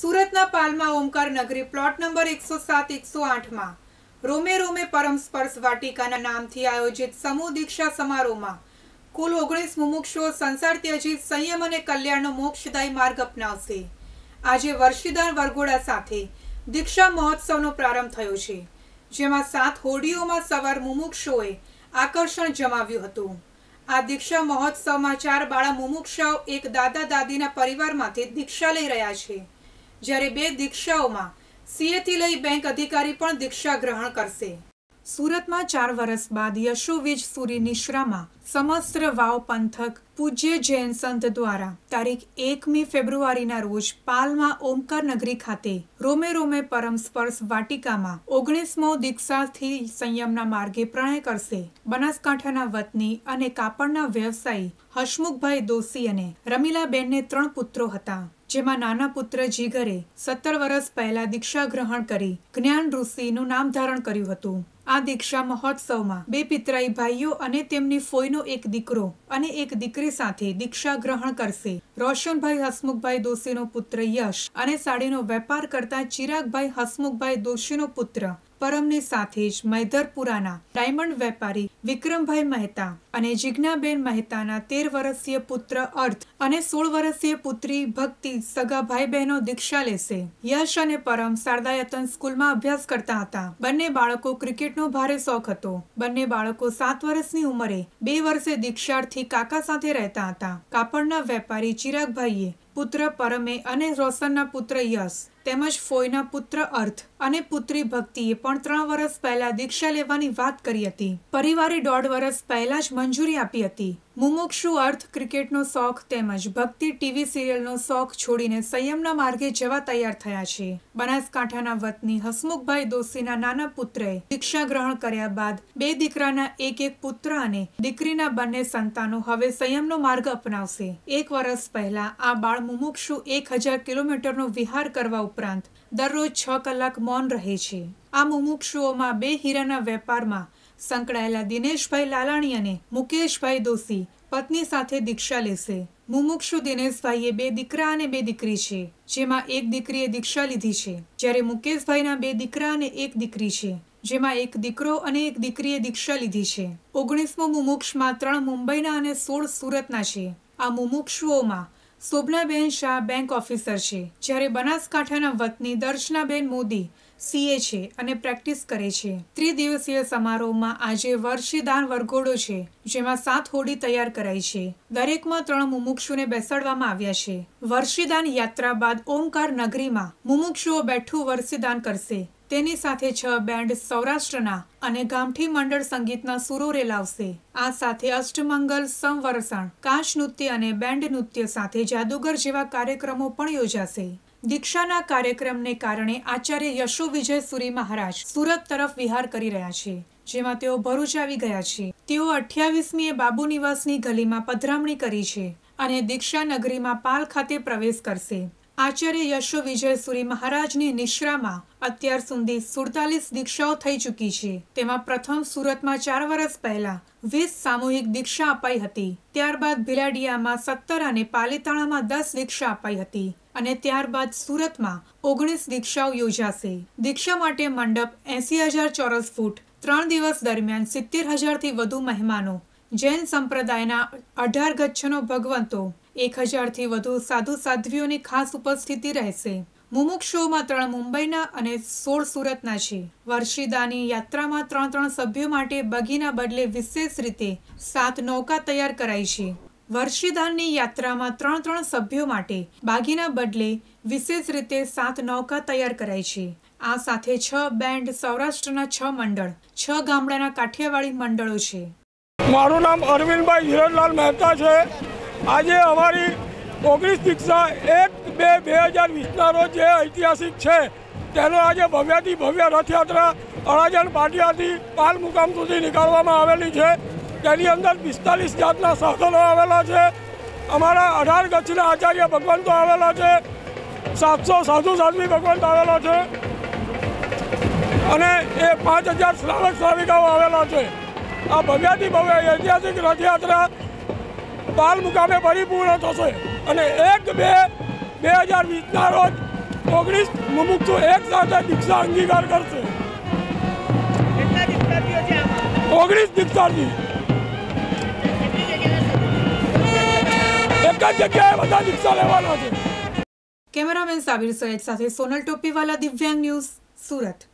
સુરતના પાલમાં ઓમકાર નગરી plot number એકસો સાત એકસો આઠમાં રોમે રોમે પરમ સ્પર્શ વાટિકાના નામથી આયોજિત સમૂહ દીક્ષા સમારોહમાં કુલ ઓગણીસ મુમુક્ષો સંસાર ત્યજી સંયમ અને કલ્યાણનો મોક્ષદાયી માર્ગ અપનાવશે આજે વર્ષીદાર વરઘોડા સાથે દીક્ષા મહોત્સવનો પ્રારંભ થયો છે જેમાં સાત હોડીઓમાં સવાર મુમુક્ષોએ આકર્ષણ જમાવ્યું હતું આ દીક્ષા મહોત્સવમાં ચાર બાળા મુમુક્ષાઓ એક દાદા દાદીના પરિવારમાંથી દીક્ષા લઈ રહ્યા છે જ્યારે બે દીક્ષાઓમાં સીએથી લઈ બેંક અધિકારી પણ દીક્ષા ગ્રહણ કરશે સુરતમાં ચાર વર્ષ બાદ યશોવીજ સુરી નિશ્રામાં સમસ્ત્ર વાવ પંથક પૂજ્ય જૈન સંત દ્વારા તારીખ એકમી ફેબ્રુઆરીના રોજ પાલમાં ઓમકારનગરી ખાતે રોમે રોમે પરમ સ્પર્શ વાટિકામાં ઓગણીસમો દીક્ષાથી સંયમના માર્ગે પ્રણય કરશે બનાસકાંઠાના વતની અને કાપડના વ્યવસાયી હસમુખભાઈ દોશી અને રમીલાબેનને ત્રણ પુત્રો હતા જેમાં નાના પુત્ર જીગરે સત્તર વર્ષ પહેલા દીક્ષા ગ્રહણ કરી જ્ઞાન ઋષિનું નામ ધારણ કર્યું હતું આ દીક્ષા મહોત્સવમાં બે પિતરાઈ ભાઈઓ અને તેમની ફોઈનો એક દીકરો અને એક દીકરી સાથે દીક્ષા ગ્રહણ કરશે રોશનભાઈ હસમુખભાઈ દોશીનો પુત્ર યશ અને સાડીનો વેપાર કરતા ચિરાગભાઈ હસમુખભાઈ દોશીનો પુત્ર પરમની સાથે જ મૈધરપુરાના ડાયમંડ વેપારી વિક્રમભાઈ મહેતા અને જિજ્ઞાબેન મહેતાના તેર વર્ષીય પુત્ર અર્થ અને સોળ વર્ષીય પુત્રી ભક્તિ સગા ભાઈ બહેનો દીક્ષા લેશે યશ અને પરમ શારદાયતન સ્કૂલમાં અભ્યાસ કરતા હતા બંને બાળકો ક્રિકેટનો ભારે શોખ હતો બંને બાળકો સાત વર્ષની ઉંમરે બે વર્ષે દીક્ષાર્થી કાકા સાથે રહેતા હતા કાપડના વેપારી ચિરાગભાઈએ પુત્ર પરમે અને રોશનના પુત્ર યશ તેમજ ફોયના પુત્ર અર્થ અને પુત્રી ભક્તિએ પણ ત્રણ વર્ષ પહેલા દીક્ષા લેવાની વાત કરી હતી પરિવારે દોઢ વર્ષ પહેલા જ મંજૂરી આપી હતી મુમુક્ષુ અર્થ ક્રિકેટનો શોખ તેમજ ભક્તિ ટીવી સિરિયલનો શોખ છોડીને સંયમના માર્ગે જવા તૈયાર થયા છે બનાસકાંઠાના વતની હસમુખભાઈ દોશીના નાના પુત્રએ દીક્ષા ગ્રહણ કર્યા બાદ બે દીકરાના એક એક પુત્ર અને દીકરીના બંને સંતાનો હવે સંયમનો માર્ગ અપનાવશે એક વર્ષ પહેલા આ બાળ મુમુક્ષુ એક હજાર કિલોમીટરનો વિહાર કરવા ઉપરાંત દરરોજ છ કલાક મૌન રહે છે આ મુમુક્ષુઓમાં બે હીરાના વેપારમાં સંકળાયેલા દિનેશભાઈ લાલાણી અને મુકેશભાઈ દોશી પત્ની સાથે દીક્ષા લેશે મુમુક્ષુ દિનેશભાઈએ બે દીકરા અને બે દીકરી છે જેમાં એક દીકરીએ દીક્ષા લીધી છે જ્યારે મુકેશભાઈના બે દીકરા અને એક દીકરી છે જેમાં એક દીકરો અને એક દીકરીએ દીક્ષા લીધી છે ઓગણીસમો મુમુક્ષમાં ત્રણ મુંબઈના અને સોળ સુરતના છે આ મુમુક્ષુઓમાં શોભનાબેન શાહ બેંક ઓફિસર છે જ્યારે બનાસકાંઠાના વતની દર્શનાબેન મોદી સીએ છે અને પ્રેક્ટિસ કરે છે ત્રિદિવસીય સમારોહમાં આજે વર્ષીદાન વરઘોડો છે જેમાં સાત હોડી તૈયાર કરાઈ છે દરેકમાં ત્રણ મુમુક્ષુને બેસાડવામાં આવ્યા છે વર્ષીદાન યાત્રા બાદ ઓમકાર નગરીમાં મુમુક્ષુઓ બેઠું વર્ષીદાન કરશે તેની સાથે છ બેન્ડ સૌરાષ્ટ્રના અને ગામઠી મંડળ સંગીતના સુરોરે લાવશે આ સાથે અષ્ટમંગલ સંવરસણ કાશ નૃત્ય અને બેન્ડ નૃત્ય સાથે જાદુગર જેવા કાર્યક્રમો પણ યોજાશે દીક્ષાના કાર્યક્રમને કારણે આચાર્ય યશો વિજય સુરી મહારાજ સુરત તરફ વિહાર કરી રહ્યા છે જેમાં તેઓ ભરૂચ આવી ગયા છે તેઓ અઠ્યાવીસમીએ બાબુ નિવાસની ગલીમાં પધરામણી કરી છે અને દીક્ષાનગરીમાં પાલ ખાતે પ્રવેશ કરશે આચાર્ય યશો વિજય સુરી મહારાજની નિશ્રામાં અત્યાર સુધી સુડતાલીસ દીક્ષાઓ થઈ ચૂકી છે તેમાં પ્રથમ સુરતમાં ચાર વર્ષ પહેલા વીસ સામૂહિક દીક્ષા અપાઈ હતી ત્યારબાદ ભિલાડિયામાં સત્તર અને પાલીતાણામાં દસ દીક્ષા અપાઈ હતી અને ત્યારબાદ સુરતમાં ઓગણીસ દીક્ષાઓ યોજાશે દીક્ષા માટે મંડપ એસી હજાર ચોરસ ફૂટ ત્રણ દિવસ દરમિયાન સિત્તેર હજારથી વધુ મહેમાનો જૈન સંપ્રદાયના અઢાર ગચ્છનો ભગવંતો એક હજારથી વધુ સાધુ સાધ્વીઓની ખાસ ઉપસ્થિતિ રહેશે મુમુક શોમાં ત્રણ મુંબઈના અને સોળ સુરતના છે વર્ષિદાની યાત્રામાં ત્રણ ત્રણ સભ્યો માટે બગીના બદલે વિશેષ રીતે સાત નૌકા તૈયાર કરાઈ છે વર્ષિદાનની યાત્રામાં ત્રણ ત્રણ સભ્યો માટે બાગીના બદલે વિશેષ રીતે સાત નૌકા તૈયાર કરાઈ છે આ સાથે છ બેન્ડ સૌરાષ્ટ્રના છ મંડળ છ ગામડાના કાઠિયાવાડી મંડળો છે મારું નામ અરવિંદભાઈ હિરણલાલ મહેતા છે આજે અમારી ઓગણીસ દીક્ષા એક બે બે હજાર વીસના રોજ જે ઐતિહાસિક છે તેનો આજે ભવ્યથી ભવ્ય રથયાત્રા અડાજણ પાટિયાથી પાલ મુકામ સુધી નીકાળવામાં આવેલી છે તેની અંદર પિસ્તાલીસ જાતના સાધનો આવેલા છે અમારા અઢાર કચ્છના આચાર્ય ભગવંતો આવેલા છે સાતસો સાધુ સાધ્વી ભગવંત આવેલા છે અને એ પાંચ હજાર શ્રાવક શ્રાવિકાઓ આવેલા છે આ ભવ્યાથી ભવ્ય ઐતિહાસિક રથયાત્રા પાલ મુકામે પરિપૂર્ણ થશે અને એક બે બે હજાર વીસના રોજ ઓગણીસ મુમુક્ષો એક સાથે દીક્ષા અંગીકાર કરશે ઓગણીસ દીક્ષાર્થી એક જ જગ્યાએ બધા દીક્ષા લેવાના છે કેમેરામેન સાબિર સૈયદ સાથે સોનલ ટોપીવાલા દિવ્યાંગ ન્યૂઝ સુરત